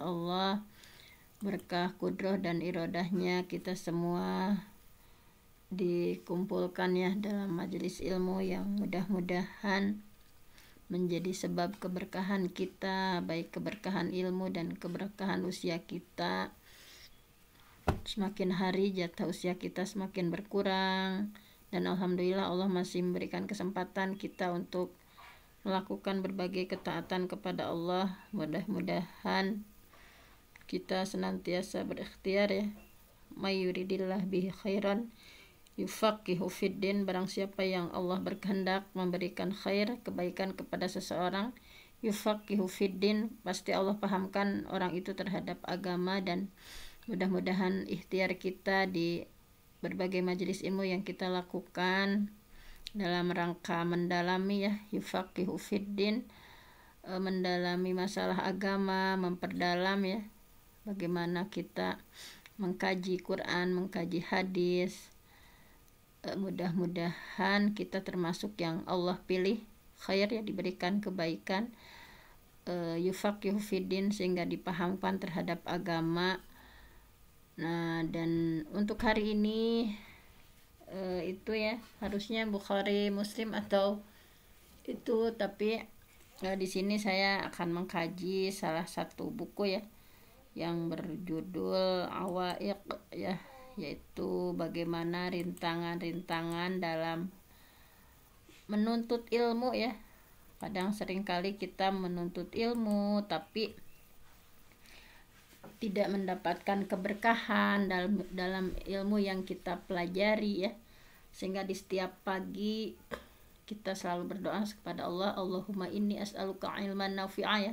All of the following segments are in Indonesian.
Allah berkah kudroh dan irodahnya kita semua dikumpulkan ya dalam majelis ilmu yang mudah-mudahan menjadi sebab keberkahan kita baik keberkahan ilmu dan keberkahan usia kita semakin hari jatah usia kita semakin berkurang dan alhamdulillah Allah masih memberikan kesempatan kita untuk melakukan berbagai ketaatan kepada Allah mudah-mudahan kita senantiasa berikhtiar ya mayuridillah bihi khairan yufaqihu fiddin barang siapa yang Allah berkehendak memberikan khair kebaikan kepada seseorang yufaqihu fiddin pasti Allah pahamkan orang itu terhadap agama dan mudah-mudahan ikhtiar kita di berbagai majelis ilmu yang kita lakukan dalam rangka mendalami ya yufaqihu fiddin e, mendalami masalah agama memperdalam ya bagaimana kita mengkaji Quran, mengkaji hadis. E, mudah-mudahan kita termasuk yang Allah pilih khair ya diberikan kebaikan e, yufak yufidin sehingga dipahamkan terhadap agama. Nah, dan untuk hari ini e, itu ya harusnya Bukhari Muslim atau itu tapi di sini saya akan mengkaji salah satu buku ya yang berjudul Awaiq ya yaitu bagaimana rintangan-rintangan dalam menuntut ilmu ya kadang seringkali kita menuntut ilmu tapi tidak mendapatkan keberkahan dalam dalam ilmu yang kita pelajari ya sehingga di setiap pagi kita selalu berdoa kepada Allah Allahumma inni as'aluka ilman nafi'a ya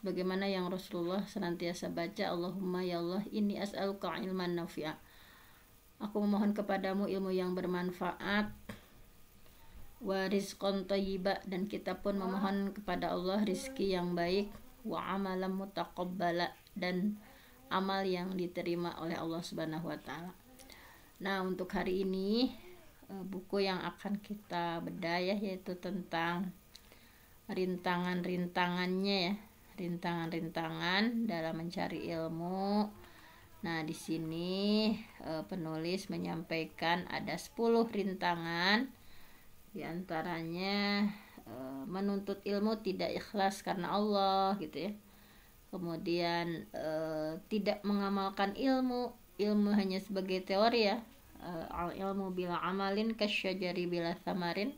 sebagaimana yang Rasulullah senantiasa baca Allahumma ya Allah ini as'aluka ilman nafi'a aku memohon kepadamu ilmu yang bermanfaat waris kontoyiba dan kita pun memohon kepada Allah rizki yang baik wa amalan mutaqabbala dan amal yang diterima oleh Allah Subhanahu wa taala. Nah, untuk hari ini eh, buku yang akan kita bedah ya yaitu tentang rintangan-rintangannya ya rintangan-rintangan dalam mencari ilmu. Nah, di sini eh, penulis menyampaikan ada 10 rintangan di antaranya eh, menuntut ilmu tidak ikhlas karena Allah gitu ya. Kemudian eh, tidak mengamalkan ilmu, ilmu hanya sebagai teori ya. Al ilmu bila amalin kasyajari bila samarin.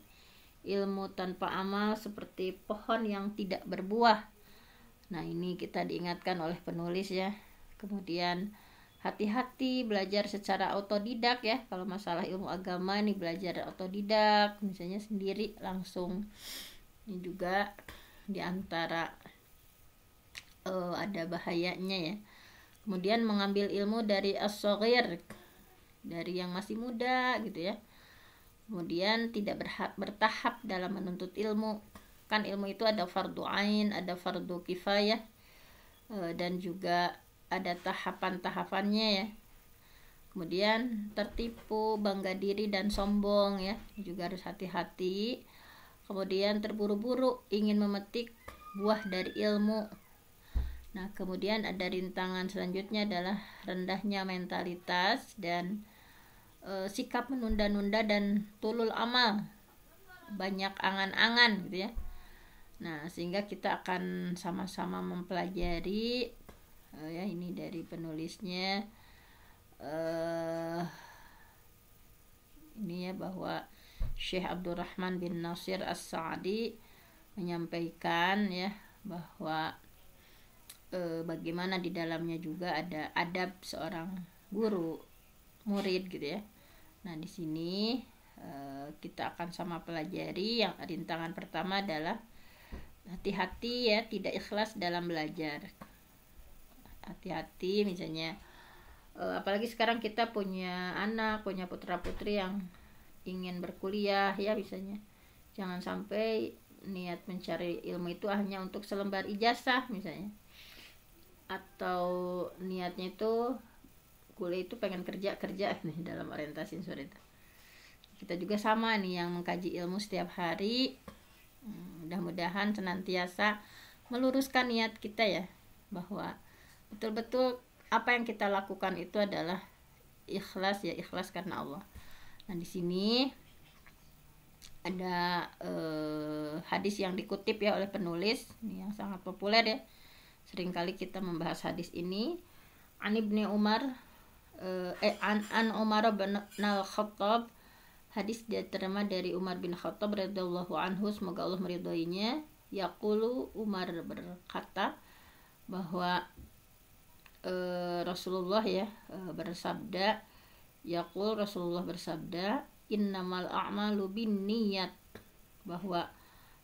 Ilmu tanpa amal seperti pohon yang tidak berbuah Nah, ini kita diingatkan oleh penulis ya. Kemudian hati-hati belajar secara otodidak ya. Kalau masalah ilmu agama nih belajar otodidak, misalnya sendiri langsung. Ini juga di antara eh, ada bahayanya ya. Kemudian mengambil ilmu dari as dari yang masih muda gitu ya. Kemudian tidak berhak, bertahap dalam menuntut ilmu kan ilmu itu ada fardu ain ada fardu kifayah e, dan juga ada tahapan-tahapannya ya kemudian tertipu bangga diri dan sombong ya juga harus hati-hati kemudian terburu-buru ingin memetik buah dari ilmu nah kemudian ada rintangan selanjutnya adalah rendahnya mentalitas dan e, sikap menunda-nunda dan tulul amal banyak angan-angan gitu ya Nah, sehingga kita akan sama-sama mempelajari uh, ya ini dari penulisnya uh, ini ya bahwa Syekh Abdurrahman bin Nasir As-Sa'di menyampaikan ya bahwa uh, bagaimana di dalamnya juga ada adab seorang guru murid gitu ya. Nah, di sini uh, kita akan sama pelajari yang rintangan pertama adalah hati-hati ya tidak ikhlas dalam belajar hati-hati misalnya eh, apalagi sekarang kita punya anak punya putra putri yang ingin berkuliah ya misalnya jangan sampai niat mencari ilmu itu hanya untuk selembar ijazah misalnya atau niatnya itu kuliah itu pengen kerja kerja nih dalam orientasi itu kita juga sama nih yang mengkaji ilmu setiap hari Hmm, mudah-mudahan senantiasa meluruskan niat kita ya bahwa betul-betul apa yang kita lakukan itu adalah ikhlas ya ikhlas karena Allah. Nah di sini ada eh, hadis yang dikutip ya oleh penulis ini yang sangat populer ya. Seringkali kita membahas hadis ini. An ibni Umar eh, eh an an Umar bin al Khattab Hadis diterima dari Umar bin Khattab radhiyallahu anhu semoga Allah meridhoinya. Yaqulu Umar berkata bahwa e, Rasulullah ya e, bersabda Yaqul Rasulullah bersabda innamal a'malu bin niyat bahwa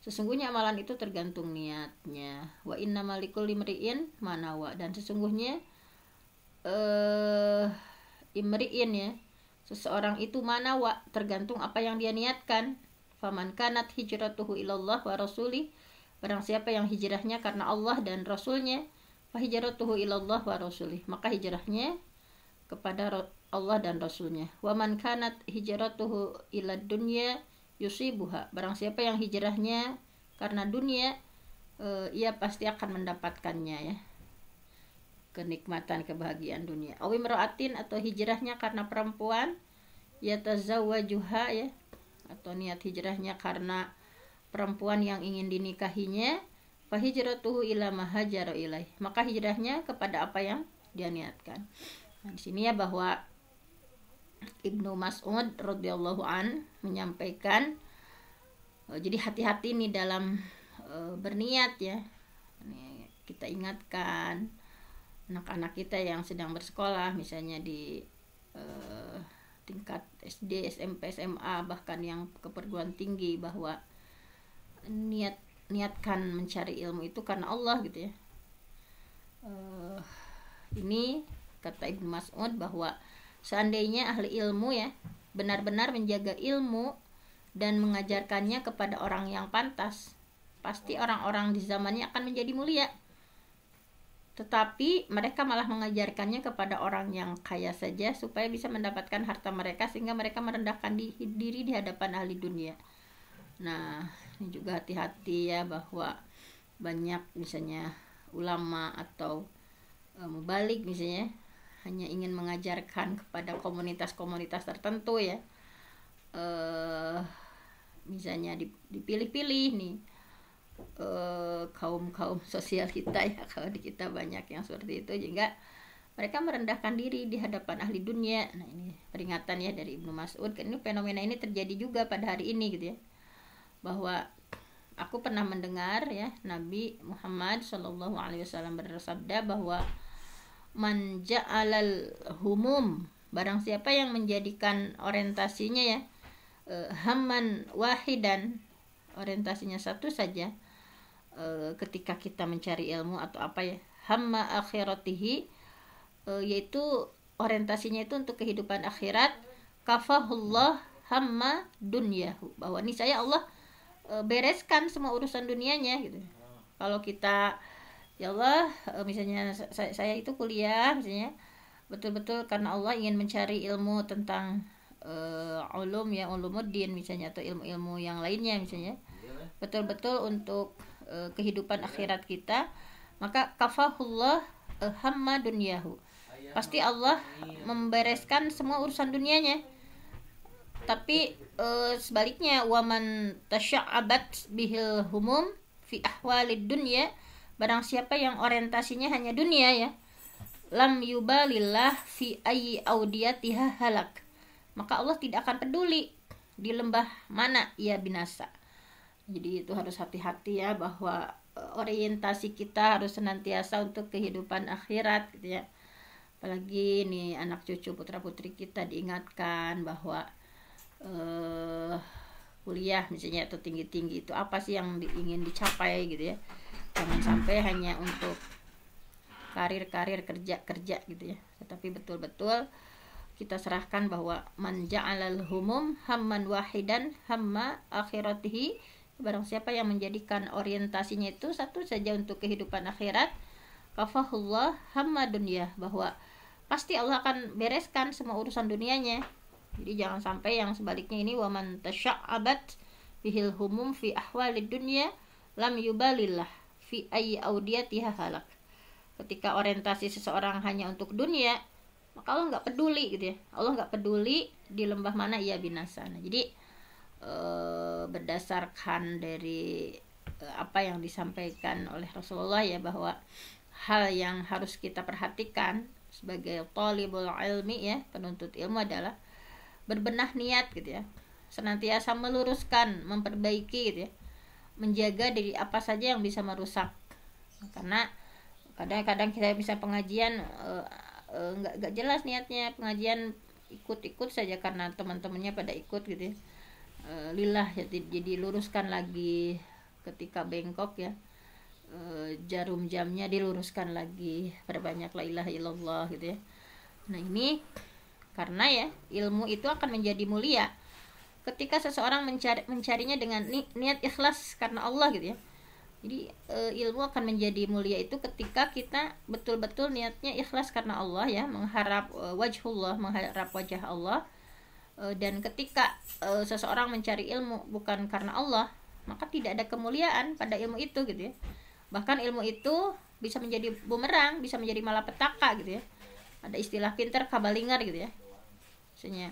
sesungguhnya amalan itu tergantung niatnya wa innamalikul limriin manawa dan sesungguhnya eh imriin ya Seseorang itu mana wa tergantung apa yang dia niatkan. Faman kanat hijratuhu ilallah wa rasuli. Barang siapa yang hijrahnya karena Allah dan Rasulnya, hijratuhu ilallah wa rasuli. Maka hijrahnya kepada Allah dan Rasulnya. Waman kanat hijratuhu ila dunya yusibuha. Barang siapa yang hijrahnya karena dunia, eh, ia pasti akan mendapatkannya ya kenikmatan kebahagiaan dunia. Awi meruatin atau hijrahnya karena perempuan ya juha ya atau niat hijrahnya karena perempuan yang ingin dinikahinya fahijratuhu ila mahajaro ilaih maka hijrahnya kepada apa yang dia niatkan nah, di sini ya bahwa Ibnu Mas'ud radhiyallahu an menyampaikan eh, jadi hati-hati nih dalam eh, berniat ya kita ingatkan anak-anak kita yang sedang bersekolah misalnya di eh, tingkat SD, SMP, SMA bahkan yang ke tinggi bahwa niat niatkan mencari ilmu itu karena Allah gitu ya. Eh, ini kata Ibnu Mas'ud bahwa seandainya ahli ilmu ya benar-benar menjaga ilmu dan mengajarkannya kepada orang yang pantas, pasti orang-orang di zamannya akan menjadi mulia tetapi mereka malah mengajarkannya kepada orang yang kaya saja supaya bisa mendapatkan harta mereka sehingga mereka merendahkan di, diri di hadapan ahli dunia. Nah, ini juga hati-hati ya bahwa banyak misalnya ulama atau e, mubalik misalnya hanya ingin mengajarkan kepada komunitas-komunitas tertentu ya. Eh misalnya dipilih-pilih nih Eh, kaum kaum kaum sosial kita ya kalau di kita banyak yang seperti itu juga mereka merendahkan diri di hadapan ahli dunia. Nah, ini peringatan ya dari Ibnu Mas'ud. Kan ini fenomena ini terjadi juga pada hari ini gitu ya. Bahwa aku pernah mendengar ya Nabi Muhammad Shallallahu alaihi wasallam bersabda bahwa man alal humum barang siapa yang menjadikan orientasinya ya eh, haman wahidan orientasinya satu saja e, ketika kita mencari ilmu atau apa ya hama akhiratihi e, yaitu orientasinya itu untuk kehidupan akhirat kafahullah hama dunyahu bahwa nih saya Allah e, bereskan semua urusan dunianya gitu kalau kita ya Allah e, misalnya saya, saya itu kuliah misalnya betul-betul karena Allah ingin mencari ilmu tentang uh, ulum ya ulumuddin misalnya atau ilmu-ilmu yang lainnya misalnya iya betul-betul untuk uh, kehidupan iya. akhirat kita maka kafahullah uh, hamma dunyahu iya, pasti Allah membereskan semua urusan dunianya tapi uh, sebaliknya waman tasya'abat bihil humum fi ahwalid dunya barang siapa yang orientasinya hanya dunia ya lam yubalillah fi ayyi audiyatiha halak maka Allah tidak akan peduli di lembah mana ia binasa jadi itu harus hati-hati ya bahwa eh, orientasi kita harus senantiasa untuk kehidupan akhirat gitu ya. Apalagi ini anak cucu putra-putri kita diingatkan bahwa eh kuliah misalnya atau tinggi-tinggi itu apa sih yang di, ingin dicapai gitu ya. Jangan sampai hanya untuk karir-karir kerja-kerja gitu ya. Tetapi betul-betul kita serahkan bahwa manja ja'alal humum hamman wahidan hamma akhiratihi Barang siapa yang menjadikan orientasinya itu satu saja untuk kehidupan akhirat, kafahullah hamma dunia bahwa pasti Allah akan bereskan semua urusan dunianya. Jadi jangan sampai yang sebaliknya ini waman tasya'abat bihil humum fi ahwalid dunya lam yubalillah fi ayyi audiyatiha halak. Ketika orientasi seseorang hanya untuk dunia, maka Allah nggak peduli gitu ya. Allah nggak peduli di lembah mana ia binasa. Nah, jadi Eh, berdasarkan dari eh, apa yang disampaikan oleh Rasulullah ya bahwa hal yang harus kita perhatikan sebagai tolibul ilmi ya penuntut ilmu adalah berbenah niat gitu ya senantiasa meluruskan memperbaiki gitu ya menjaga dari apa saja yang bisa merusak karena kadang-kadang kita bisa pengajian eh, nggak uh, uh, jelas niatnya pengajian ikut-ikut saja karena teman-temannya pada ikut gitu ya Eh, lillah ya, jadi, jadi luruskan lagi ketika bengkok ya e, jarum jamnya diluruskan lagi perbanyak la ilaha illallah gitu ya nah ini karena ya ilmu itu akan menjadi mulia ketika seseorang mencari mencarinya dengan ni, niat ikhlas karena Allah gitu ya jadi e, ilmu akan menjadi mulia itu ketika kita betul-betul niatnya ikhlas karena Allah ya mengharap e, wajhullah mengharap wajah Allah Eh, dan ketika eh, seseorang mencari ilmu bukan karena Allah maka tidak ada kemuliaan pada ilmu itu gitu ya bahkan ilmu itu bisa menjadi bumerang bisa menjadi malapetaka gitu ya ada istilah pinter kabalingar gitu ya maksudnya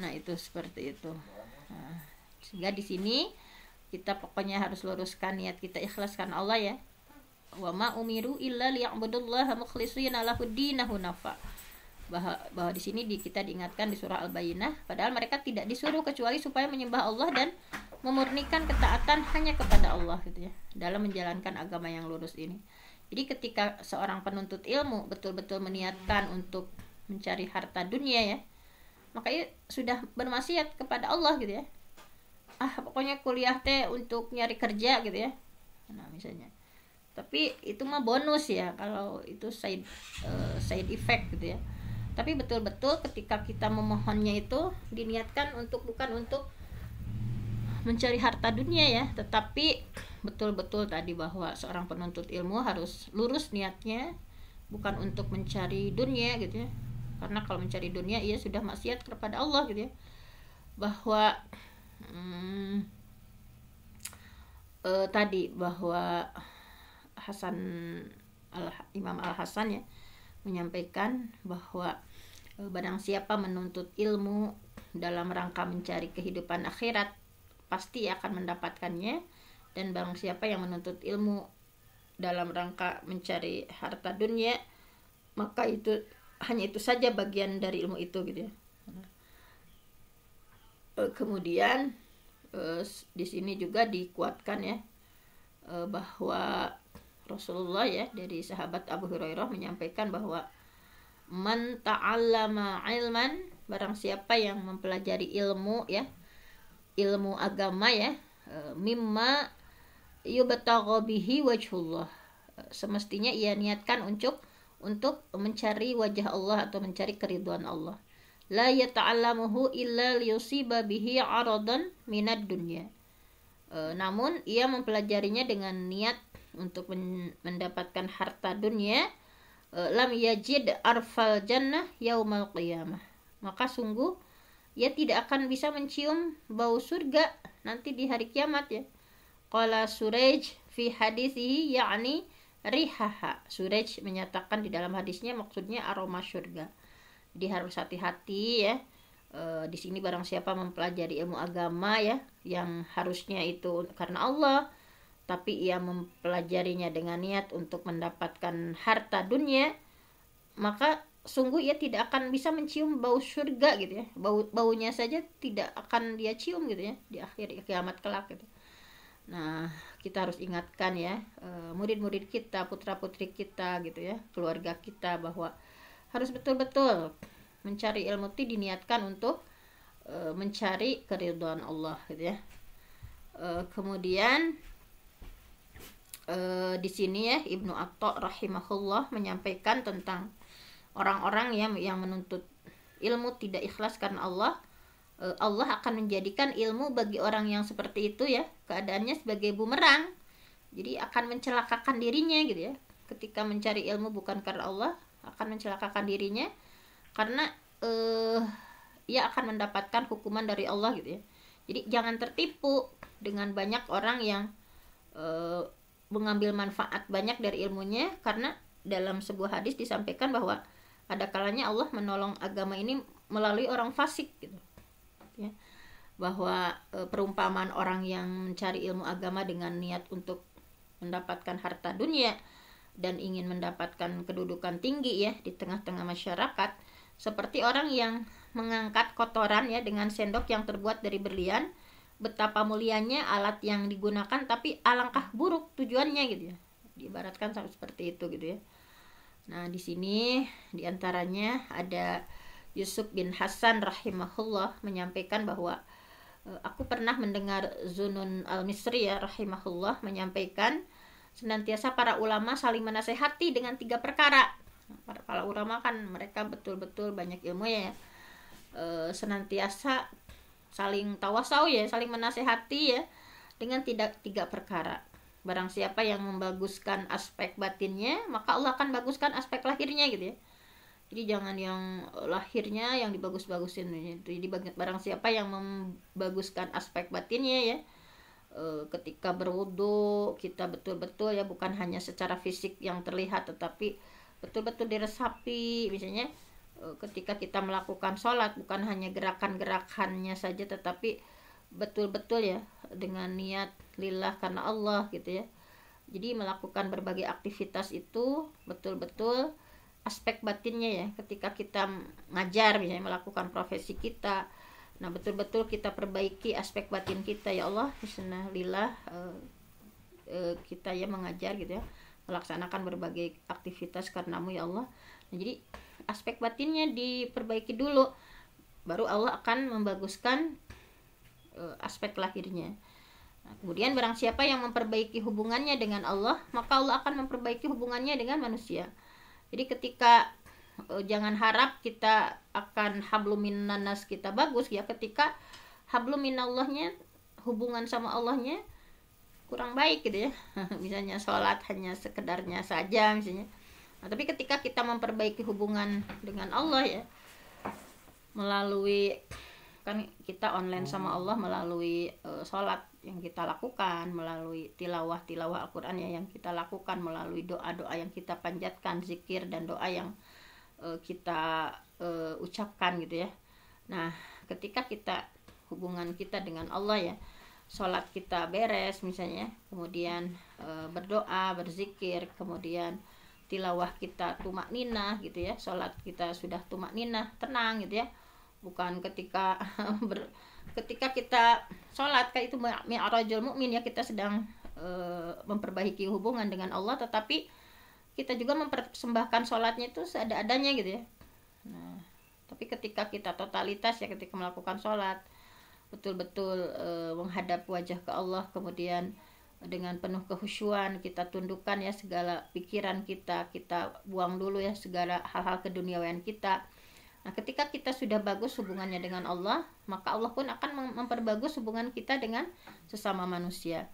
nah itu seperti itu nah, sehingga di sini kita pokoknya harus luruskan niat kita ikhlaskan Allah ya wa ma umiru illa liya'budullaha mukhlishina lahu dinahu nafa' bahwa bahwa di sini di, kita diingatkan di surah Al-Bayyinah padahal mereka tidak disuruh kecuali supaya menyembah Allah dan memurnikan ketaatan hanya kepada Allah gitu ya dalam menjalankan agama yang lurus ini. Jadi ketika seorang penuntut ilmu betul-betul meniatkan untuk mencari harta dunia ya, maka sudah bermaksiat kepada Allah gitu ya. Ah, pokoknya kuliah teh untuk nyari kerja gitu ya. Nah, misalnya. Tapi itu mah bonus ya kalau itu side uh, side effect gitu ya tapi betul-betul ketika kita memohonnya itu diniatkan untuk bukan untuk mencari harta dunia ya tetapi betul-betul tadi bahwa seorang penuntut ilmu harus lurus niatnya bukan untuk mencari dunia gitu ya karena kalau mencari dunia ia sudah maksiat kepada Allah gitu ya bahwa hmm, eh, tadi bahwa Hasan al Imam Al Hasan ya menyampaikan bahwa e, barang siapa menuntut ilmu dalam rangka mencari kehidupan akhirat pasti akan mendapatkannya dan barang siapa yang menuntut ilmu dalam rangka mencari harta dunia maka itu hanya itu saja bagian dari ilmu itu gitu ya e, kemudian e, di sini juga dikuatkan ya bahwa Rasulullah ya dari sahabat Abu Hurairah menyampaikan bahwa man ta'allama ilman barang siapa yang mempelajari ilmu ya ilmu agama ya e, mimma yubtagha bihi wajhullah e, semestinya ia niatkan untuk untuk mencari wajah Allah atau mencari keriduan Allah la yata'allamuhu illa liyusiba bihi aradan minad dunya e, namun ia mempelajarinya dengan niat untuk mendapatkan harta dunia eh, lam yajid arfal jannah yaumal qiyamah maka sungguh ia tidak akan bisa mencium bau surga nanti di hari kiamat ya qala suraj fi hadisihi yakni rihaha suraj menyatakan di dalam hadisnya maksudnya aroma surga jadi harus hati-hati ya e, di sini barang siapa mempelajari ilmu agama ya yang harusnya itu karena Allah tapi ia mempelajarinya dengan niat untuk mendapatkan harta dunia, maka sungguh ia tidak akan bisa mencium bau surga gitu ya. Bau baunya saja tidak akan dia cium gitu ya di akhir kiamat kelak gitu. Nah, kita harus ingatkan ya eh, murid-murid kita, putra-putri kita gitu ya, keluarga kita bahwa harus betul-betul mencari ilmu itu diniatkan untuk eh, mencari keriduan Allah gitu ya. Eh, kemudian e, di sini ya Ibnu Atta rahimahullah menyampaikan tentang orang-orang yang yang menuntut ilmu tidak ikhlas karena Allah e, Allah akan menjadikan ilmu bagi orang yang seperti itu ya keadaannya sebagai bumerang jadi akan mencelakakan dirinya gitu ya ketika mencari ilmu bukan karena Allah akan mencelakakan dirinya karena eh, ia akan mendapatkan hukuman dari Allah gitu ya jadi jangan tertipu dengan banyak orang yang eh, mengambil manfaat banyak dari ilmunya karena dalam sebuah hadis disampaikan bahwa ada kalanya Allah menolong agama ini melalui orang fasik gitu ya bahwa e, perumpamaan orang yang mencari ilmu agama dengan niat untuk mendapatkan harta dunia dan ingin mendapatkan kedudukan tinggi ya di tengah-tengah masyarakat seperti orang yang mengangkat kotoran ya dengan sendok yang terbuat dari berlian betapa mulianya alat yang digunakan tapi alangkah buruk tujuannya gitu ya diibaratkan sama seperti itu gitu ya nah di sini diantaranya ada Yusuf bin Hasan rahimahullah menyampaikan bahwa e, aku pernah mendengar Zunun al-Misri ya rahimahullah menyampaikan senantiasa para ulama saling menasehati dengan tiga perkara para, para ulama kan mereka betul-betul banyak ilmu ya e, senantiasa saling tawasau ya, saling menasehati ya dengan tidak tiga perkara. Barang siapa yang membaguskan aspek batinnya, maka Allah akan baguskan aspek lahirnya gitu ya. Jadi jangan yang lahirnya yang dibagus-bagusin. Jadi barang siapa yang membaguskan aspek batinnya ya, eh, ketika berwudu kita betul-betul ya bukan hanya secara fisik yang terlihat tetapi betul-betul diresapi misalnya Eh, ketika kita melakukan sholat bukan hanya gerakan-gerakannya saja tetapi betul-betul ya dengan niat lillah karena Allah gitu ya jadi melakukan berbagai aktivitas itu betul-betul aspek batinnya ya ketika kita ngajar misalnya melakukan profesi kita nah betul-betul kita perbaiki aspek batin kita ya Allah Bismillah eh, eh, kita ya mengajar gitu ya melaksanakan berbagai aktivitas karenamu ya Allah nah, jadi aspek batinnya diperbaiki dulu baru Allah akan membaguskan uh, aspek lahirnya nah, kemudian barang siapa yang memperbaiki hubungannya dengan Allah maka Allah akan memperbaiki hubungannya dengan manusia jadi ketika uh, jangan harap kita akan hablumin nanas kita bagus ya ketika hablumin Allahnya hubungan sama Allahnya kurang baik gitu ya misalnya sholat hanya sekedarnya saja misalnya Nah, tapi ketika kita memperbaiki hubungan dengan Allah ya melalui kan kita online sama hmm. Allah melalui uh, sholat yang kita lakukan melalui tilawah tilawah Al-Quran ya yang kita lakukan melalui doa doa yang kita panjatkan zikir dan doa yang uh, kita uh, ucapkan gitu ya nah ketika kita hubungan kita dengan Allah ya sholat kita beres misalnya ya, kemudian uh, berdoa berzikir kemudian tilawah kita tumak nina gitu ya sholat kita sudah tumak nina tenang gitu ya bukan ketika ber, ketika kita sholat kayak itu mi'rajul mukmin ya kita sedang e, memperbaiki hubungan dengan Allah tetapi kita juga mempersembahkan sholatnya itu seada-adanya gitu ya nah tapi ketika kita totalitas ya ketika melakukan sholat betul-betul e, menghadap wajah ke Allah kemudian dengan penuh kehusuan kita tundukkan ya segala pikiran kita kita buang dulu ya segala hal-hal keduniawian kita nah ketika kita sudah bagus hubungannya dengan Allah maka Allah pun akan memperbagus hubungan kita dengan sesama manusia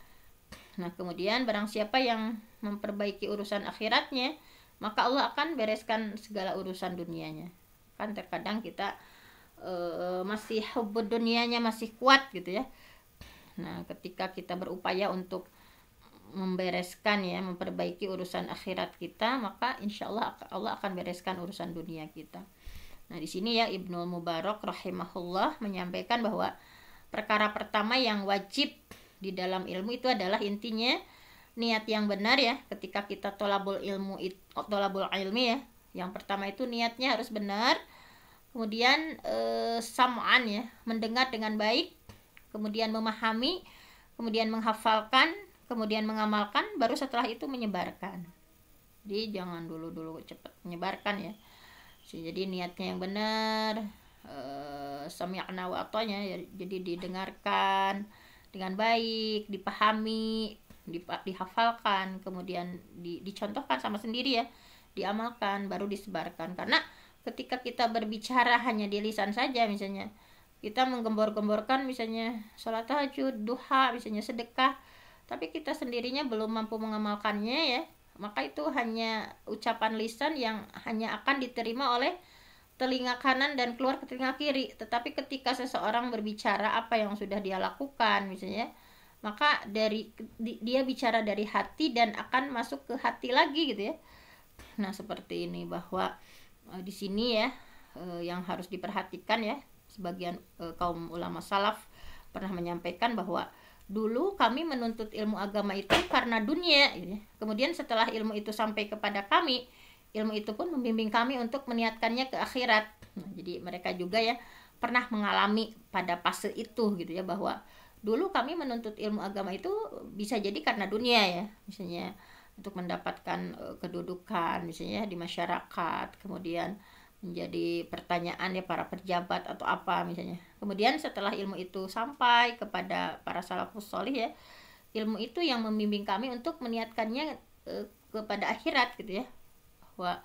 nah kemudian barang siapa yang memperbaiki urusan akhiratnya maka Allah akan bereskan segala urusan dunianya kan terkadang kita e, masih hubud dunianya masih kuat gitu ya Nah, ketika kita berupaya untuk membereskan ya memperbaiki urusan akhirat kita maka insya Allah Allah akan bereskan urusan dunia kita nah di sini ya Ibnu Mubarak rahimahullah menyampaikan bahwa perkara pertama yang wajib di dalam ilmu itu adalah intinya niat yang benar ya ketika kita tolabul ilmu tolabul ilmi ya yang pertama itu niatnya harus benar kemudian e, sam'an ya mendengar dengan baik kemudian memahami kemudian menghafalkan kemudian mengamalkan baru setelah itu menyebarkan jadi jangan dulu dulu cepat menyebarkan ya jadi niatnya yang benar eh, semiakna waktunya ya, jadi didengarkan dengan baik dipahami dihafalkan kemudian dicontohkan sama sendiri ya diamalkan baru disebarkan karena ketika kita berbicara hanya di lisan saja misalnya kita menggembor-gemborkan misalnya sholat tahajud duha misalnya sedekah tapi kita sendirinya belum mampu mengamalkannya ya maka itu hanya ucapan lisan yang hanya akan diterima oleh telinga kanan dan keluar ke telinga kiri tetapi ketika seseorang berbicara apa yang sudah dia lakukan misalnya maka dari di, dia bicara dari hati dan akan masuk ke hati lagi gitu ya nah seperti ini bahwa e, di sini ya e, yang harus diperhatikan ya sebagian e, kaum ulama salaf pernah menyampaikan bahwa Dulu kami menuntut ilmu agama itu karena dunia. Ya. Kemudian setelah ilmu itu sampai kepada kami, ilmu itu pun membimbing kami untuk meniatkannya ke akhirat. Nah, jadi mereka juga ya pernah mengalami pada fase itu gitu ya bahwa dulu kami menuntut ilmu agama itu bisa jadi karena dunia ya, misalnya untuk mendapatkan eh, kedudukan misalnya di masyarakat, kemudian menjadi pertanyaan ya para pejabat atau apa misalnya. Kemudian setelah ilmu itu sampai kepada para salafus solih ya, ilmu itu yang membimbing kami untuk meniatkannya e, kepada akhirat gitu ya. Bahwa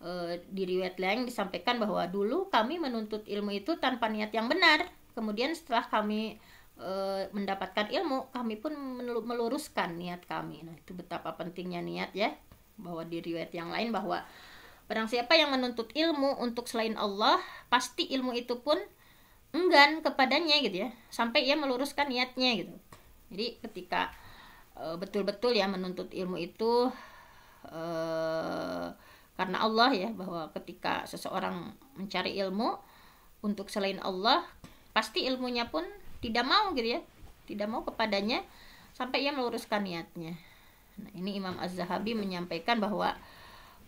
e, di riwayat lain disampaikan bahwa dulu kami menuntut ilmu itu tanpa niat yang benar. Kemudian setelah kami e, mendapatkan ilmu, kami pun meluruskan niat kami. Nah, itu betapa pentingnya niat ya. Bahwa di riwayat yang lain bahwa Barang siapa yang menuntut ilmu untuk selain Allah, pasti ilmu itu pun enggan kepadanya gitu ya, sampai ia meluruskan niatnya gitu. Jadi ketika e, betul-betul ya menuntut ilmu itu e, karena Allah ya bahwa ketika seseorang mencari ilmu untuk selain Allah, pasti ilmunya pun tidak mau gitu ya, tidak mau kepadanya sampai ia meluruskan niatnya. Nah, ini Imam Az-Zahabi menyampaikan bahwa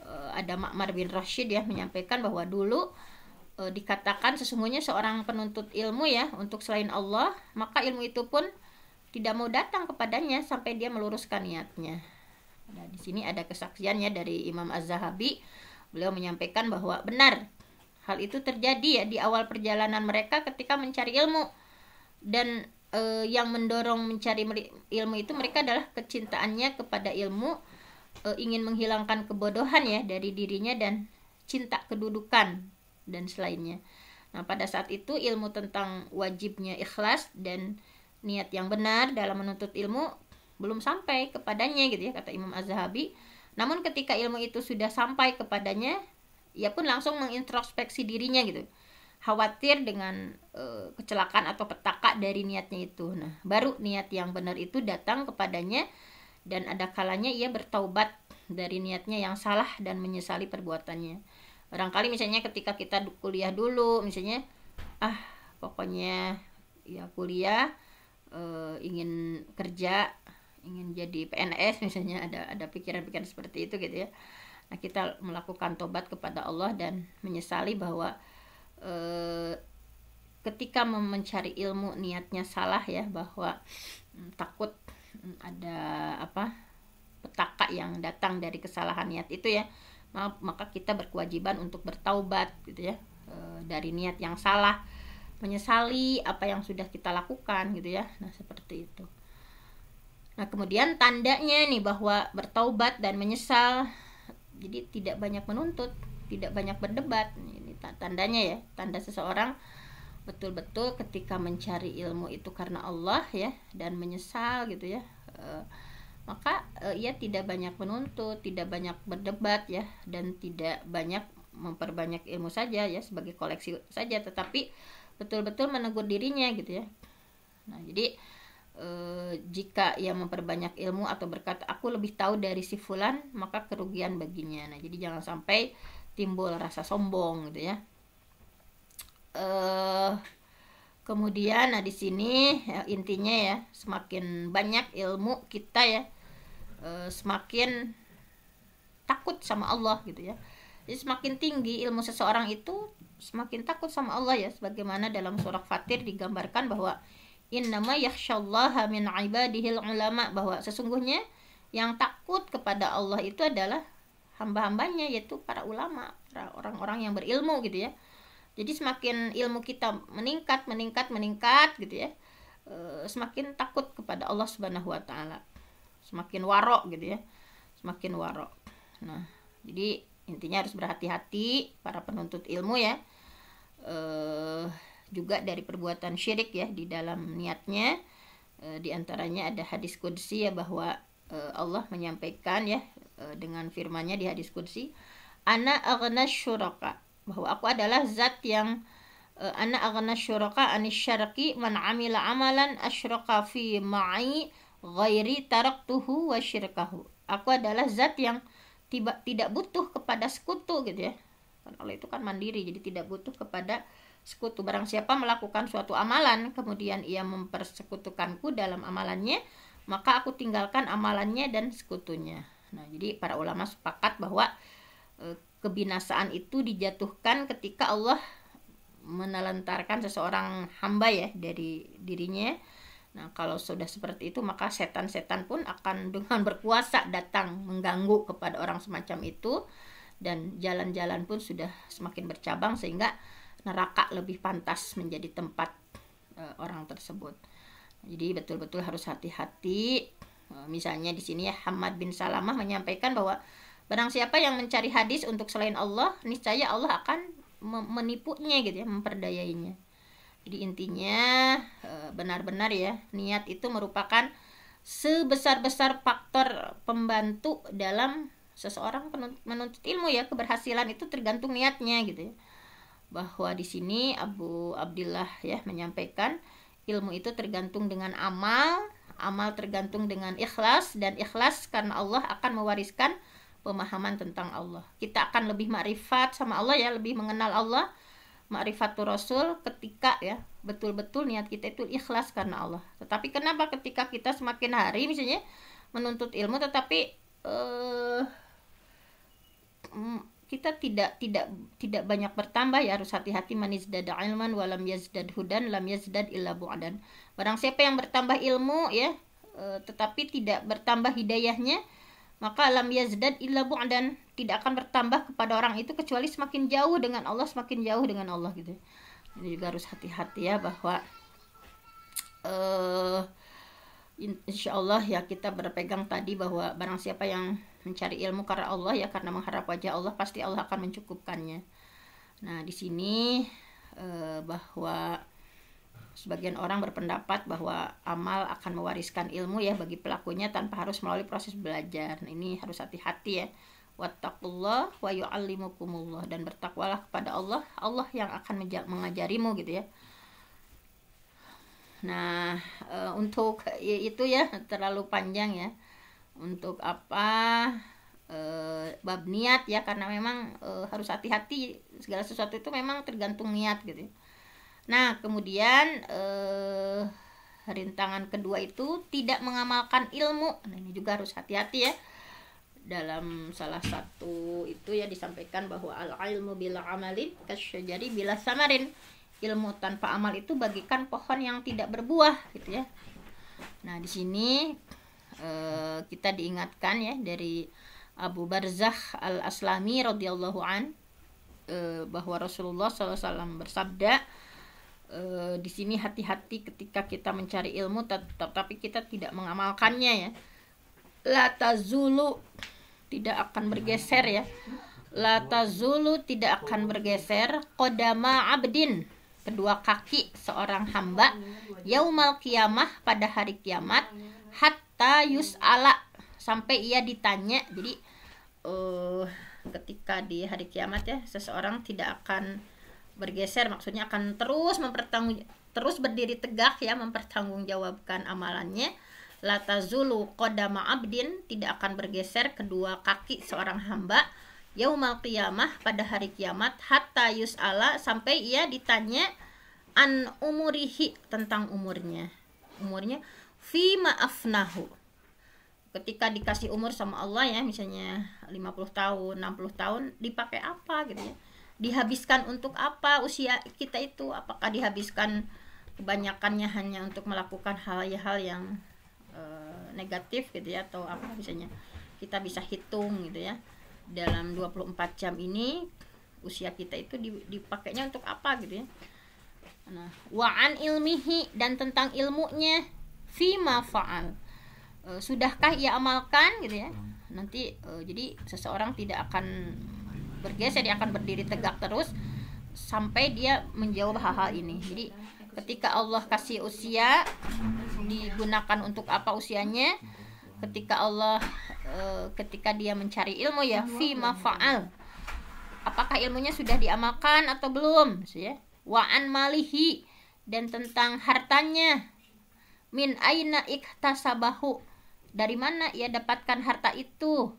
Eh, ada Makmar bin Rashid ya menyampaikan bahwa dulu e, dikatakan sesungguhnya seorang penuntut ilmu ya untuk selain Allah maka ilmu itu pun tidak mau datang kepadanya sampai dia meluruskan niatnya. Nah, di sini ada kesaksiannya dari Imam Az-Zahabi. Beliau menyampaikan bahwa benar hal itu terjadi ya di awal perjalanan mereka ketika mencari ilmu dan e, yang mendorong mencari ilmu itu mereka adalah kecintaannya kepada ilmu e, ingin menghilangkan kebodohan ya dari dirinya dan cinta kedudukan dan selainnya. Nah, pada saat itu ilmu tentang wajibnya ikhlas dan niat yang benar dalam menuntut ilmu belum sampai kepadanya gitu ya kata Imam Az-Zahabi. Namun ketika ilmu itu sudah sampai kepadanya, ia pun langsung mengintrospeksi dirinya gitu. Khawatir dengan e, kecelakaan atau petaka dari niatnya itu. Nah, baru niat yang benar itu datang kepadanya dan ada kalanya ia bertaubat dari niatnya yang salah dan menyesali perbuatannya. Barangkali misalnya ketika kita kuliah dulu, misalnya ah pokoknya ya kuliah e, ingin kerja, ingin jadi PNS misalnya ada ada pikiran-pikiran seperti itu gitu ya. Nah, kita melakukan tobat kepada Allah dan menyesali bahwa e, ketika mencari ilmu niatnya salah ya bahwa hmm, takut Mm, ada apa petaka yang datang dari kesalahan niat itu ya maka kita berkewajiban untuk bertaubat gitu ya e, dari niat yang salah menyesali apa yang sudah kita lakukan gitu ya nah seperti itu nah kemudian tandanya nih bahwa bertaubat dan menyesal jadi tidak banyak menuntut tidak banyak berdebat ini tandanya ya tanda seseorang betul-betul ketika mencari ilmu itu karena Allah ya dan menyesal gitu ya e, maka e, ia tidak banyak menuntut tidak banyak berdebat ya dan tidak banyak memperbanyak ilmu saja ya sebagai koleksi saja tetapi betul-betul menegur dirinya gitu ya nah jadi e, jika ia memperbanyak ilmu atau berkata aku lebih tahu dari si fulan maka kerugian baginya nah jadi jangan sampai timbul rasa sombong gitu ya uh, kemudian nah di sini ya, intinya ya semakin banyak ilmu kita ya uh, semakin takut sama Allah gitu ya jadi semakin tinggi ilmu seseorang itu semakin takut sama Allah ya sebagaimana dalam surah Fatir digambarkan bahwa innama yakhsyallaha min ibadihil ulama bahwa sesungguhnya yang takut kepada Allah itu adalah hamba-hambanya yaitu para ulama, orang-orang yang berilmu gitu ya. Jadi semakin ilmu kita meningkat, meningkat, meningkat gitu ya. Eh, semakin takut kepada Allah Subhanahu wa taala. Semakin warok gitu ya. Semakin warok. Nah, jadi intinya harus berhati-hati para penuntut ilmu ya. E, juga dari perbuatan syirik ya di dalam niatnya. E, di antaranya ada hadis kudsi ya bahwa Allah menyampaikan ya dengan firman-Nya di hadis kudsi, "Ana aghna syuraka." bahwa aku adalah zat yang eh, anak agna syuraka anis syarqi man amila amalan asyraka fi ma'i ghairi taraktuhu wa syirkahu aku adalah zat yang tiba, tidak butuh kepada sekutu gitu ya kan Allah itu kan mandiri jadi tidak butuh kepada sekutu barang siapa melakukan suatu amalan kemudian ia mempersekutukanku dalam amalannya maka aku tinggalkan amalannya dan sekutunya nah jadi para ulama sepakat bahwa eh, kebinasaan itu dijatuhkan ketika Allah menelantarkan seseorang hamba ya dari dirinya. Nah, kalau sudah seperti itu maka setan-setan pun akan dengan berkuasa datang mengganggu kepada orang semacam itu dan jalan-jalan pun sudah semakin bercabang sehingga neraka lebih pantas menjadi tempat e, orang tersebut. Jadi betul-betul harus hati-hati. E, misalnya di sini ya Hamad bin Salamah menyampaikan bahwa Barang siapa yang mencari hadis untuk selain Allah, niscaya Allah akan menipunya gitu ya, memperdayainya. Jadi intinya e, benar-benar ya, niat itu merupakan sebesar-besar faktor pembantu dalam seseorang menuntut ilmu ya. Keberhasilan itu tergantung niatnya gitu ya. Bahwa di sini Abu Abdullah ya menyampaikan ilmu itu tergantung dengan amal, amal tergantung dengan ikhlas dan ikhlas karena Allah akan mewariskan pemahaman tentang Allah. Kita akan lebih makrifat sama Allah ya, lebih mengenal Allah, makrifatul rasul ketika ya betul-betul niat kita itu ikhlas karena Allah. Tetapi kenapa ketika kita semakin hari misalnya menuntut ilmu tetapi eh, mm, kita tidak tidak tidak banyak bertambah ya harus hati-hati manis dada ilman walam yazdad hudan lam yazdad illa bu'dan. Barang siapa yang bertambah ilmu ya eh, tetapi tidak bertambah hidayahnya maka lam yazdad illa bu'dan tidak akan bertambah kepada orang itu kecuali semakin jauh dengan Allah semakin jauh dengan Allah gitu ini juga harus hati-hati ya bahwa uh, eh, insya Allah ya kita berpegang tadi bahwa barang siapa yang mencari ilmu karena Allah ya karena mengharap wajah Allah pasti Allah akan mencukupkannya nah di sini uh, bahwa sebagian orang berpendapat bahwa amal akan mewariskan ilmu ya bagi pelakunya tanpa harus melalui proses belajar. Nah, ini harus hati-hati ya. Wattaqullah wa yu'allimukumullah dan bertakwalah kepada Allah, Allah yang akan mengajarimu gitu ya. Nah, eh, untuk itu ya terlalu panjang ya. Untuk apa e, bab niat ya karena memang e, harus hati-hati segala sesuatu itu memang tergantung niat gitu ya Nah, kemudian eh, rintangan kedua itu tidak mengamalkan ilmu. Nah, ini juga harus hati-hati ya. Dalam salah satu itu ya disampaikan bahwa al ilmu bila amalin jadi bila samarin. Ilmu tanpa amal itu bagikan pohon yang tidak berbuah gitu ya. Nah, di sini eh, kita diingatkan ya dari Abu Barzakh Al-Aslami radhiyallahu an eh, bahwa Rasulullah SAW bersabda Eh, di sini hati-hati ketika kita mencari ilmu tetapi kita tidak mengamalkannya ya latazulu zulu tidak akan bergeser ya latazulu tidak akan bergeser kodama abdin kedua kaki seorang hamba yaumal kiamah pada hari kiamat hatta yus'ala sampai ia ditanya jadi uh, ketika di hari kiamat ya seseorang tidak akan bergeser maksudnya akan terus mempertanggung terus berdiri tegak ya mempertanggungjawabkan amalannya lata zulu kodama abdin tidak akan bergeser kedua kaki seorang hamba yaumal qiyamah pada hari kiamat hatta yus'ala sampai ia ditanya an umurihi tentang umurnya umurnya fi ma'afnahu ketika dikasih umur sama Allah ya misalnya 50 tahun 60 tahun dipakai apa gitu ya dihabiskan untuk apa usia kita itu apakah dihabiskan kebanyakannya hanya untuk melakukan hal-hal yang e, negatif gitu ya atau apa misalnya kita bisa hitung gitu ya dalam 24 jam ini usia kita itu dipakainya untuk apa gitu ya nah waan ilmihi dan tentang ilmunya fima faal eh, sudahkah ia amalkan gitu ya hmm. nanti eh, jadi seseorang tidak akan bergeser dia akan berdiri tegak terus sampai dia menjawab hal-hal ini jadi ketika Allah kasih usia digunakan untuk apa usianya ketika Allah eh, ketika dia mencari ilmu ya fi faal apakah ilmunya sudah diamalkan atau belum ya waan malihi dan tentang hartanya min aina iktasabahu dari mana ia dapatkan harta itu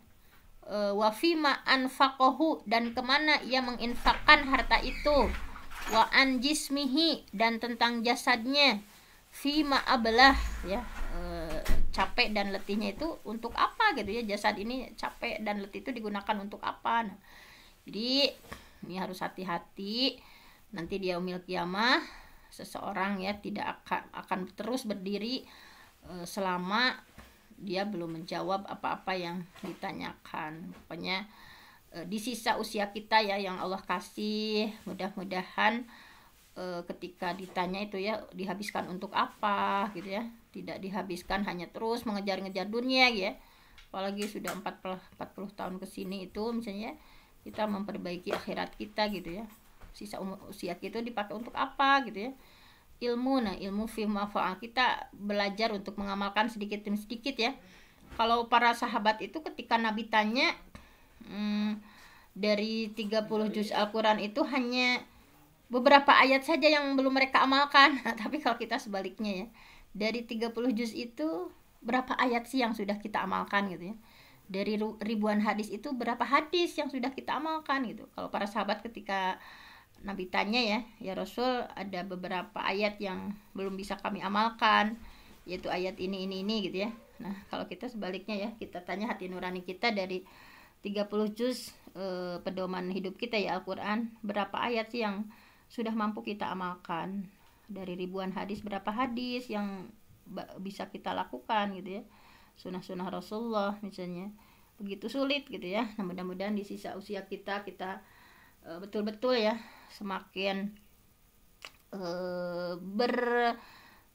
Eh, wa wafima anfakohu dan kemana ia menginfakkan harta itu wa jismihi dan tentang jasadnya fima abelah ya eh, capek dan letihnya itu untuk apa gitu ya jasad ini capek dan letih itu digunakan untuk apa nah, jadi ini harus hati-hati nanti dia umil kiamah seseorang ya tidak akan akan terus berdiri eh, selama dia belum menjawab apa-apa yang ditanyakan pokoknya e, di sisa usia kita ya yang Allah kasih mudah-mudahan e, ketika ditanya itu ya dihabiskan untuk apa gitu ya tidak dihabiskan hanya terus mengejar-ngejar dunia ya apalagi sudah 40 40 tahun ke sini itu misalnya ya, kita memperbaiki akhirat kita gitu ya sisa usia kita dipakai untuk apa gitu ya ilmu nah ilmu fi kita belajar untuk mengamalkan sedikit demi sedikit ya kalau para sahabat itu ketika Nabi tanya hmm, dari 30 juz Al-Quran itu hanya beberapa ayat saja yang belum mereka amalkan nah, tapi kalau kita sebaliknya ya dari 30 juz itu berapa ayat sih yang sudah kita amalkan gitu ya dari ribuan hadis itu berapa hadis yang sudah kita amalkan gitu kalau para sahabat ketika Nabi tanya ya, ya Rasul ada beberapa ayat yang belum bisa kami amalkan, yaitu ayat ini ini ini gitu ya. Nah, kalau kita sebaliknya ya, kita tanya hati nurani kita dari 30 juz e, pedoman hidup kita ya Al-Qur'an, berapa ayat sih yang sudah mampu kita amalkan? Dari ribuan hadis berapa hadis yang bisa kita lakukan gitu ya. Sunnah-sunnah Rasulullah misalnya. Begitu sulit gitu ya. Nah, mudah-mudahan di sisa usia kita kita eh, betul-betul ya semakin e, ber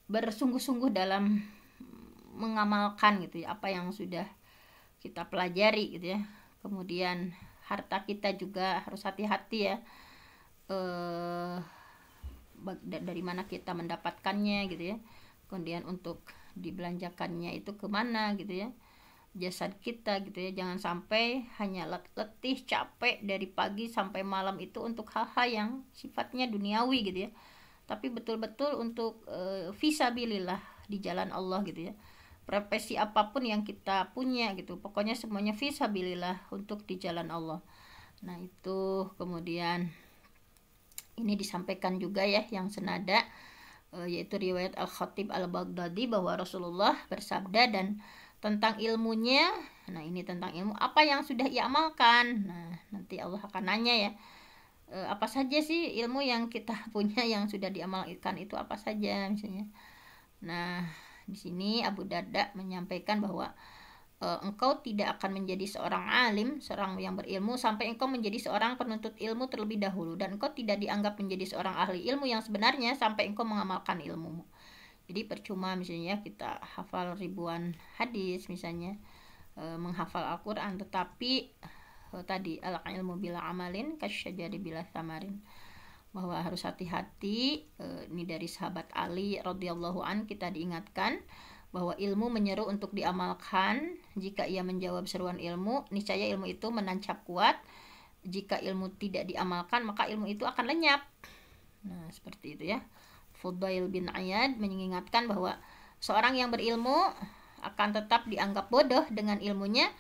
bersungguh-sungguh dalam mengamalkan gitu ya apa yang sudah kita pelajari gitu ya kemudian harta kita juga harus hati-hati ya e, dari mana kita mendapatkannya gitu ya kemudian untuk dibelanjakannya itu kemana gitu ya jasad kita gitu ya jangan sampai hanya letih capek dari pagi sampai malam itu untuk hal-hal yang sifatnya duniawi gitu ya tapi betul-betul untuk e, visabilillah di jalan Allah gitu ya profesi apapun yang kita punya gitu pokoknya semuanya visabilillah untuk di jalan Allah nah itu kemudian ini disampaikan juga ya yang senada e, yaitu riwayat al-Khatib al-Baghdadi bahwa Rasulullah bersabda dan tentang ilmunya. Nah, ini tentang ilmu apa yang sudah ia amalkan. Nah, nanti Allah akan nanya ya. E, apa saja sih ilmu yang kita punya yang sudah diamalkan itu apa saja misalnya. Nah, di sini Abu Darda menyampaikan bahwa e, engkau tidak akan menjadi seorang alim, seorang yang berilmu sampai engkau menjadi seorang penuntut ilmu terlebih dahulu dan engkau tidak dianggap menjadi seorang ahli ilmu yang sebenarnya sampai engkau mengamalkan ilmumu jadi percuma misalnya ya, kita hafal ribuan hadis misalnya e, menghafal Al-Qur'an tetapi e, tadi al ilmu bila amalin kasyajari bila samarin bahwa harus hati-hati e, ini dari sahabat Ali radhiyallahu an kita diingatkan bahwa ilmu menyeru untuk diamalkan jika ia menjawab seruan ilmu niscaya ilmu itu menancap kuat jika ilmu tidak diamalkan maka ilmu itu akan lenyap nah seperti itu ya Fudail bin Ayad mengingatkan bahwa seorang yang berilmu akan tetap dianggap bodoh dengan ilmunya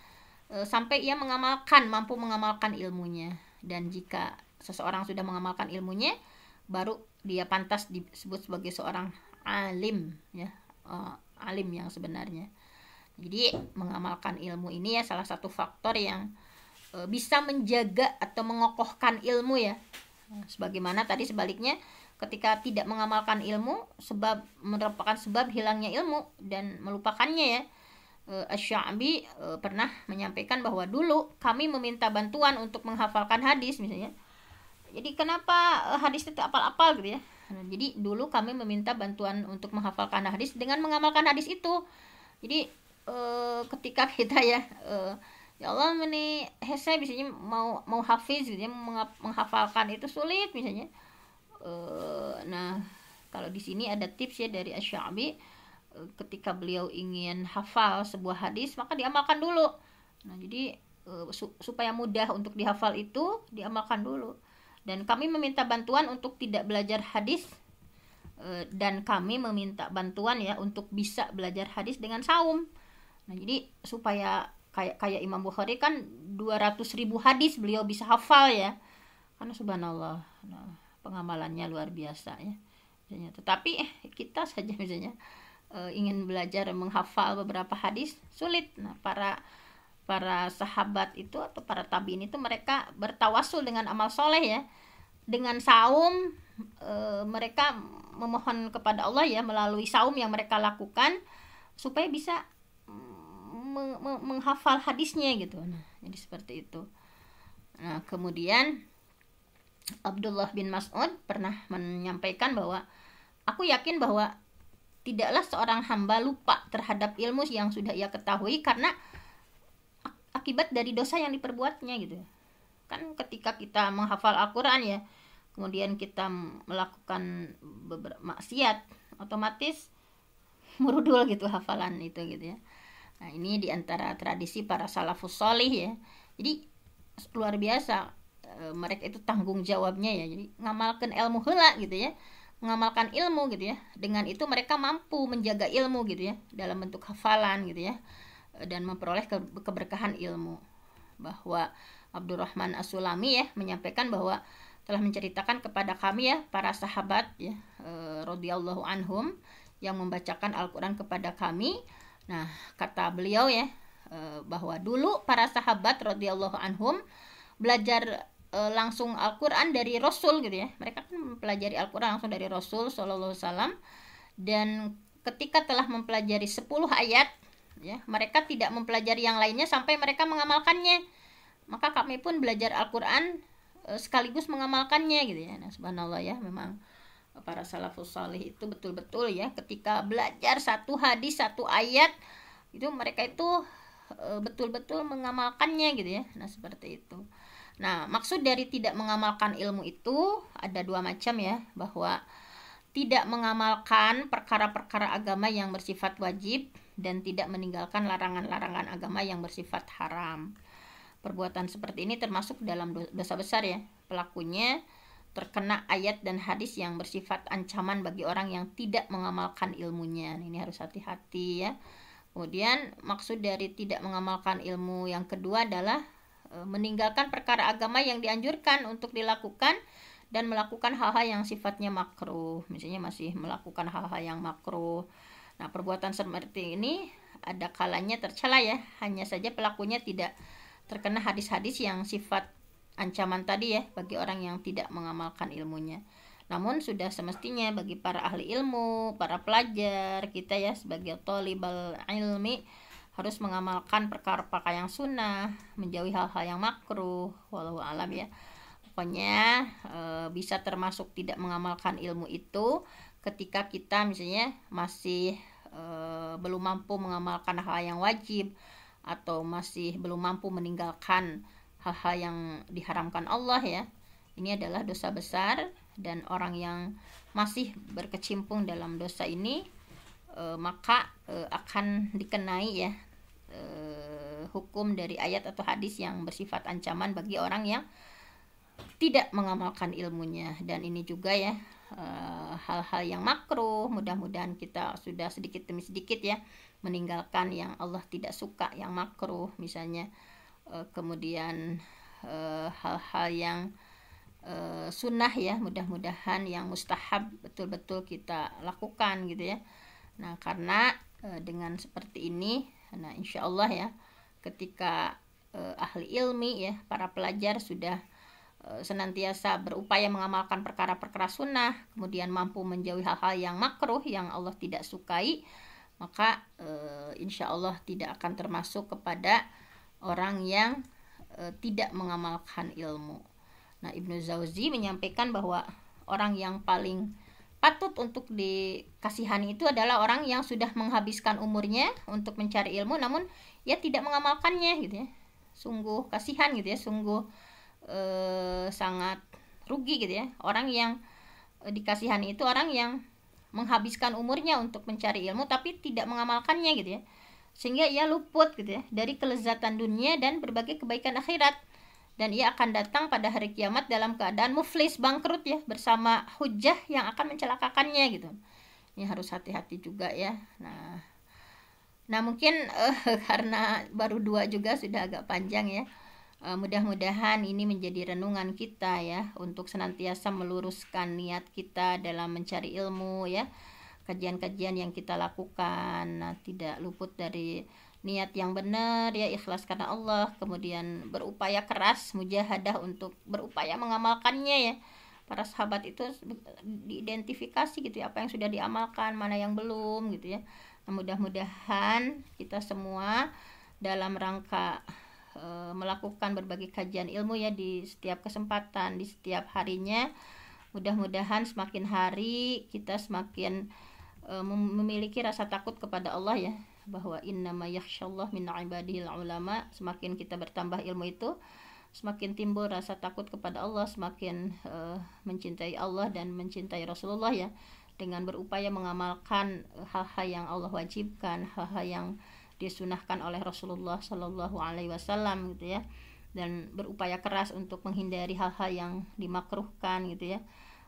e, sampai ia mengamalkan mampu mengamalkan ilmunya dan jika seseorang sudah mengamalkan ilmunya baru dia pantas disebut sebagai seorang alim ya uh, alim yang sebenarnya jadi mengamalkan ilmu ini ya salah satu faktor yang uh, bisa menjaga atau mengokohkan ilmu ya sebagaimana tadi sebaliknya ketika tidak mengamalkan ilmu sebab merupakan sebab hilangnya ilmu dan melupakannya ya eh, Asyabi eh, pernah menyampaikan bahwa dulu kami meminta bantuan untuk menghafalkan hadis misalnya jadi kenapa eh, hadis itu apal-apal gitu ya nah, jadi dulu kami meminta bantuan untuk menghafalkan hadis dengan mengamalkan hadis itu jadi ketika kita ya ya Allah ini saya misalnya mau mau hafiz gitu ya menghafalkan itu sulit misalnya uh, nah kalau di sini ada tips ya dari Asyabi eh, ketika beliau ingin hafal sebuah hadis maka diamalkan dulu nah jadi eh, supaya mudah untuk dihafal itu diamalkan dulu dan kami meminta bantuan untuk tidak belajar hadis dan kami meminta bantuan ya untuk bisa belajar hadis dengan saum nah jadi supaya kayak kayak Imam Bukhari kan 200 ribu hadis beliau bisa hafal ya karena subhanallah nah pengamalannya luar biasa ya misalnya tetapi eh, kita saja misalnya eh, ingin belajar menghafal beberapa hadis sulit nah para para sahabat itu atau para tabiin itu mereka bertawasul dengan amal soleh ya dengan saum e, mereka memohon kepada Allah ya melalui saum yang mereka lakukan supaya bisa mm, me me menghafal hadisnya gitu nah jadi seperti itu nah kemudian Abdullah bin Mas'ud pernah menyampaikan bahwa aku yakin bahwa tidaklah seorang hamba lupa terhadap ilmu yang sudah ia ketahui karena akibat dari dosa yang diperbuatnya gitu kan ketika kita menghafal Al-Quran ya kemudian kita melakukan beberapa maksiat otomatis murudul gitu hafalan itu gitu ya nah ini diantara tradisi para salafus solih ya jadi luar biasa Eh, mereka itu tanggung jawabnya ya jadi ngamalkan ilmu hela gitu ya ngamalkan ilmu gitu ya dengan itu mereka mampu menjaga ilmu gitu ya dalam bentuk hafalan gitu ya eh, dan memperoleh ke keberkahan ilmu bahwa Abdurrahman As-Sulami ya menyampaikan bahwa telah menceritakan kepada kami ya para sahabat ya e, radhiyallahu anhum yang membacakan Al-Qur'an kepada kami. Nah, kata beliau ya e, bahwa dulu para sahabat radhiyallahu anhum belajar e, langsung Al-Qur'an dari Rasul gitu ya. Mereka kan mempelajari Al-Qur'an langsung dari Rasul sallallahu alaihi wasallam dan ketika telah mempelajari 10 ayat ya, mereka tidak mempelajari yang lainnya sampai mereka mengamalkannya. Maka kami pun belajar Al-Qur'an e, sekaligus mengamalkannya gitu ya. Nah, subhanallah ya, memang para salafus salih itu betul-betul ya ketika belajar satu hadis satu ayat itu mereka itu eh, betul-betul mengamalkannya gitu ya nah seperti itu Nah, maksud dari tidak mengamalkan ilmu itu ada dua macam ya, bahwa tidak mengamalkan perkara-perkara agama yang bersifat wajib dan tidak meninggalkan larangan-larangan agama yang bersifat haram. Perbuatan seperti ini termasuk dalam dosa besar ya. Pelakunya terkena ayat dan hadis yang bersifat ancaman bagi orang yang tidak mengamalkan ilmunya. Nah, ini harus hati-hati ya. Kemudian maksud dari tidak mengamalkan ilmu yang kedua adalah E, meninggalkan perkara agama yang dianjurkan untuk dilakukan dan melakukan hal-hal yang sifatnya makruh misalnya masih melakukan hal-hal yang makruh nah perbuatan seperti ini ada kalanya tercela ya hanya saja pelakunya tidak terkena hadis-hadis yang sifat ancaman tadi ya bagi orang yang tidak mengamalkan ilmunya namun sudah semestinya bagi para ahli ilmu, para pelajar kita ya sebagai tolibal ilmi harus mengamalkan perkara-perkara yang sunnah, menjauhi hal-hal yang makruh, walau alam ya. Pokoknya e, bisa termasuk tidak mengamalkan ilmu itu ketika kita misalnya masih e, belum mampu mengamalkan hal yang wajib atau masih belum mampu meninggalkan hal-hal yang diharamkan Allah ya. Ini adalah dosa besar dan orang yang masih berkecimpung dalam dosa ini e, maka e, akan dikenai ya eh, hukum dari ayat atau hadis yang bersifat ancaman bagi orang yang tidak mengamalkan ilmunya dan ini juga ya eh, hal-hal e, yang makruh mudah-mudahan kita sudah sedikit demi sedikit ya meninggalkan yang Allah tidak suka yang makruh misalnya e, kemudian eh, hal-hal e, yang sunnah ya mudah-mudahan yang mustahab betul-betul kita lakukan gitu ya nah karena dengan seperti ini Nah, insya Allah ya, ketika uh, ahli ilmi ya, para pelajar sudah uh, senantiasa berupaya mengamalkan perkara-perkara sunnah, kemudian mampu menjauhi hal-hal yang makruh yang Allah tidak sukai, maka uh, eh, insya Allah tidak akan termasuk kepada orang yang uh, tidak mengamalkan ilmu. Nah, Ibnu Zauzi menyampaikan bahwa orang yang paling patut untuk dikasihani itu adalah orang yang sudah menghabiskan umurnya untuk mencari ilmu namun ia tidak mengamalkannya gitu ya sungguh kasihan gitu ya sungguh eh, sangat rugi gitu ya orang yang eh, dikasihani itu orang yang menghabiskan umurnya untuk mencari ilmu tapi tidak mengamalkannya gitu ya sehingga ia luput gitu ya dari kelezatan dunia dan berbagai kebaikan akhirat dan ia akan datang pada hari kiamat dalam keadaan muflis bangkrut ya bersama hujah yang akan mencelakakannya gitu ini harus hati-hati juga ya nah nah mungkin uh, karena baru dua juga sudah agak panjang ya uh, mudah-mudahan ini menjadi renungan kita ya untuk senantiasa meluruskan niat kita dalam mencari ilmu ya kajian-kajian yang kita lakukan nah, tidak luput dari niat yang benar ya ikhlas karena Allah kemudian berupaya keras mujahadah untuk berupaya mengamalkannya ya para sahabat itu diidentifikasi gitu ya apa yang sudah diamalkan mana yang belum gitu ya nah, mudah-mudahan kita semua dalam rangka e, melakukan berbagai kajian ilmu ya di setiap kesempatan di setiap harinya mudah-mudahan semakin hari kita semakin e, memiliki rasa takut kepada Allah ya bahwa innama yakhsyallah min ibadihil ulama semakin kita bertambah ilmu itu semakin timbul rasa takut kepada Allah semakin uh, mencintai Allah dan mencintai Rasulullah ya dengan berupaya mengamalkan eh, hal-hal yang Allah wajibkan hal-hal yang disunahkan oleh Rasulullah Shallallahu Alaihi Wasallam gitu ya dan berupaya keras untuk menghindari hal-hal yang dimakruhkan gitu ya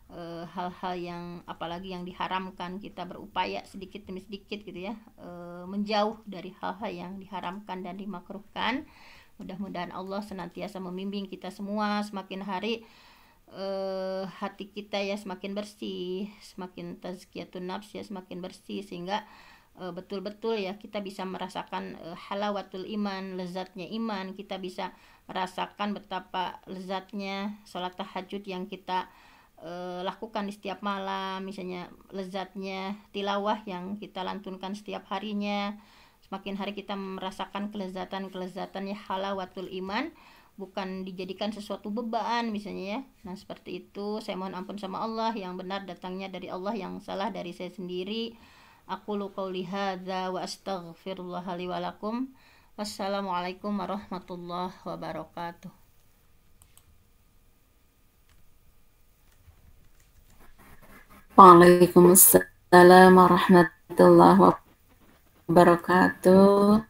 Eh, hal-hal e, yang apalagi yang diharamkan kita berupaya sedikit demi sedikit gitu ya e, menjauh dari hal-hal yang diharamkan dan dimakruhkan mudah-mudahan Allah senantiasa membimbing kita semua semakin hari e, hati kita ya semakin bersih semakin tazkiyatun nafs ya semakin bersih sehingga betul-betul ya kita bisa merasakan halawatul iman lezatnya iman kita bisa merasakan betapa lezatnya sholat tahajud yang kita e, lakukan di setiap malam misalnya lezatnya tilawah yang kita lantunkan setiap harinya semakin hari kita merasakan kelezatan kelezatannya halawatul iman bukan dijadikan sesuatu beban misalnya ya nah seperti itu saya mohon ampun sama Allah yang benar datangnya dari Allah yang salah dari saya sendiri aku lu qauli wa astaghfirullah wa lakum wassalamualaikum warahmatullahi wabarakatuh Waalaikumsalam warahmatullahi wabarakatuh.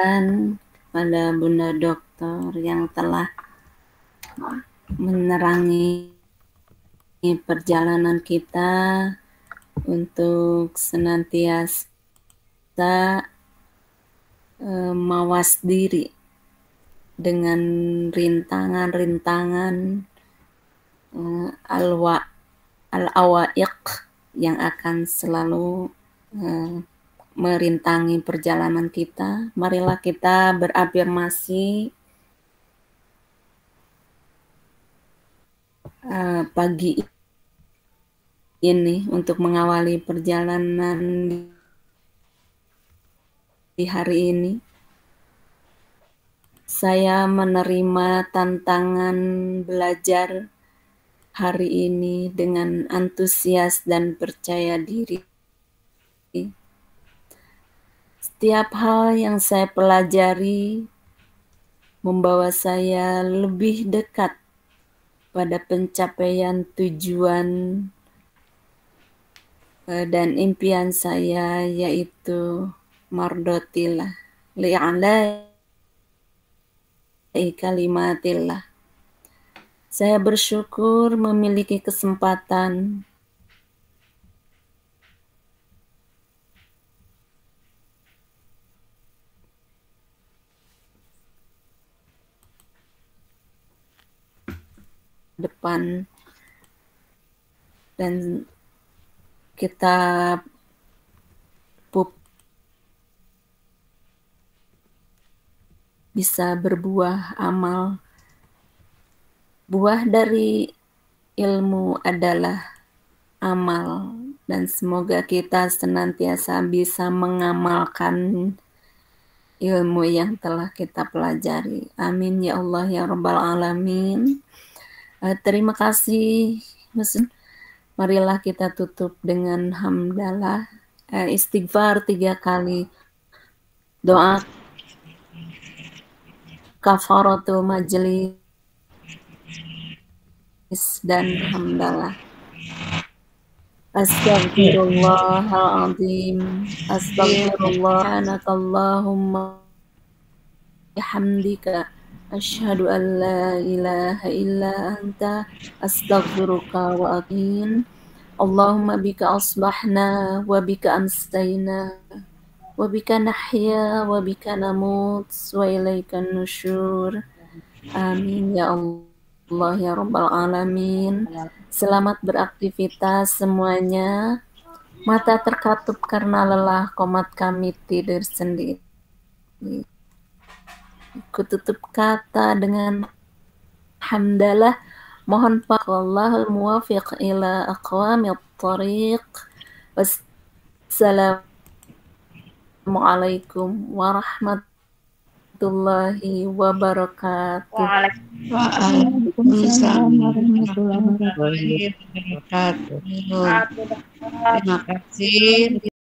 Dan kepada Bunda Dokter yang telah menerangi perjalanan kita untuk senantiasa eh, mawas diri dengan rintangan-rintangan uh, alwa al-awaiq yang akan selalu uh, merintangi perjalanan kita. Marilah kita berafirmasi uh, pagi ini untuk mengawali perjalanan di hari ini saya menerima tantangan belajar hari ini dengan antusias dan percaya diri. Setiap hal yang saya pelajari membawa saya lebih dekat pada pencapaian tujuan eh, dan impian saya yaitu Mardotila li'alai kalimatillah. Saya bersyukur memiliki kesempatan depan dan kita bisa berbuah amal. Buah dari ilmu adalah amal dan semoga kita senantiasa bisa mengamalkan ilmu yang telah kita pelajari. Amin ya Allah ya Rabbal Alamin. Uh, terima kasih. Mesin. Marilah kita tutup dengan hamdalah, uh, istighfar tiga kali, doa kafaratu majlis dan hamdalah. Astaghfirullahaladzim Astaghfirullahaladzim Anakallahumma Bihamdika Ashadu an la ilaha illa anta Astaghfiruka wa atin Allahumma bika asbahna Wa bika amstayna Wabika nahya, wabika namut, wa ilaika nusyur. Amin ya Allah ya Rabbal Alamin. Selamat beraktivitas semuanya. Mata terkatup karena lelah, komat kami tidur sendiri. Kututup kata dengan hamdalah. Mohon pak Allah muwafiq ila aqwamit tariq. Wassalamualaikum. Assalamualaikum warahmatullahi wabarakatuh. Waalaikumsalam warahmatullahi wabarakatuh. Terima kasih.